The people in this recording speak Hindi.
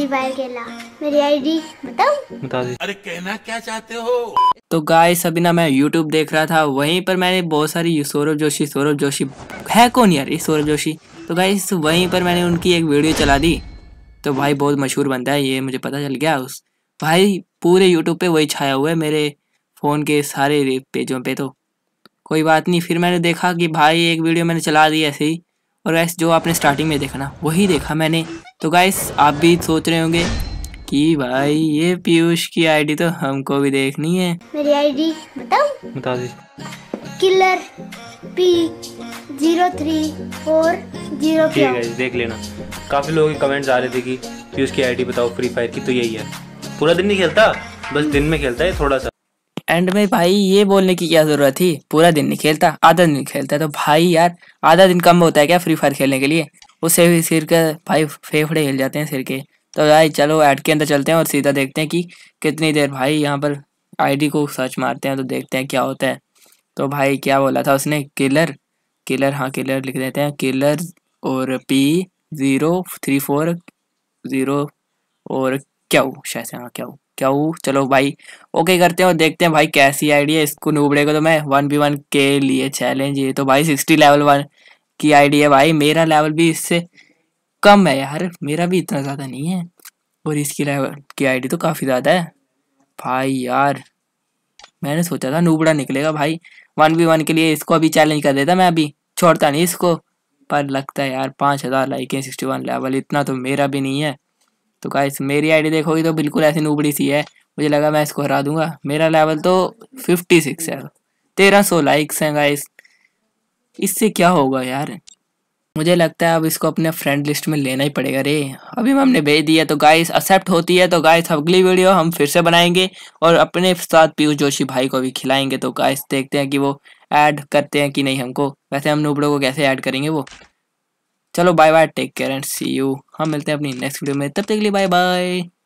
फ्री फायर खेला मेरी आईडी बताओ बता दी अरे कहना क्या चाहते हो तो गाय सभी ना मैं YouTube देख रहा था वहीं पर मैंने बहुत सारी सौरभ जोशी सौरभ जोशी है कौन यार ये सौरभ जोशी तो गाय वहीं पर मैंने उनकी एक वीडियो चला दी तो भाई बहुत मशहूर बनता है ये मुझे पता चल गया उस भाई पूरे यूट्यूब पे वही छाया हुआ है मेरे फ़ोन के सारे पेजों पे तो कोई बात नहीं फिर मैंने देखा कि भाई एक वीडियो मैंने चला दी ऐसे ही और वैसे जो आपने स्टार्टिंग में देखा ना वही देखा मैंने तो गाइस आप भी सोच रहे होंगे कि भाई ये पीयूष की आईडी तो हमको भी देखनी है मेरी आईडी बताओ बता दी killer P zero three four zero देख लेना काफ़ी लोगों के कमेंट्स आ रहे थे कि पीयूष की आईडी बताओ फ्री फायर की तो यही है पूरा दिन नहीं खेलता बस दिन में खेलता है थोड़ा सा एंड में भाई ये बोलने की क्या जरूरत थी पूरा दिन नहीं खेलता आधा दिन खेलता है तो भाई यार आधा दिन कम होता है क्या फ्री फायर खेलने के लिए उससे भी सिर के भाई फेफड़े हिल जाते हैं सिर के तो भाई चलो ऐड के अंदर चलते हैं और सीधा देखते हैं कि कितनी देर भाई यहाँ पर आईडी को सर्च मारते हैं तो देखते हैं क्या होता है तो भाई क्या बोला था उसने किलर किलर हाँ किलर लिख देते हैं किलर और P zero three four zero और क्या शायद हाँ क्या हो क्या चलो भाई ओके करते हैं और देखते हैं भाई कैसी आईडी है इसको नूबड़े को तो मैं वन बी वन के लिए चैलेंज ये तो भाई सिक्सटी लेवल वन की आइडिया भाई मेरा लेवल भी इससे कम है यार मेरा भी इतना ज़्यादा नहीं है और इसकी लेवल की आईडी तो काफ़ी ज़्यादा है भाई यार मैंने सोचा था नूबड़ा निकलेगा भाई वन बी वन के लिए इसको अभी चैलेंज कर देता मैं अभी छोड़ता नहीं इसको पर लगता है यार पाँच हज़ार लाइक है सिक्सटी वन लेवल इतना तो मेरा भी नहीं है तो क्या मेरी आईडी देखोगी तो बिल्कुल ऐसी नूबड़ी सी है मुझे लगा मैं इसको हरा दूंगा मेरा लेवल तो फिफ्टी सिक्स है तेरह सौ लाइक्स हैं गाइस इससे क्या होगा यार मुझे लगता है अब इसको अपने फ्रेंड लिस्ट में लेना ही पड़ेगा रे अभी हमने भेज दिया तो गाइस एक्सेप्ट होती है तो गाइस अगली वीडियो हम फिर से बनाएंगे और अपने साथ पीयूष जोशी भाई को भी खिलाएंगे तो गाइस देखते हैं कि वो ऐड करते हैं कि नहीं हमको वैसे हम नूबड़ों को कैसे ऐड करेंगे वो चलो bye bye take care and see you हम मिलते हैं अपनी नेक्स्ट वीडियो में तब तक के लिए बाय बाय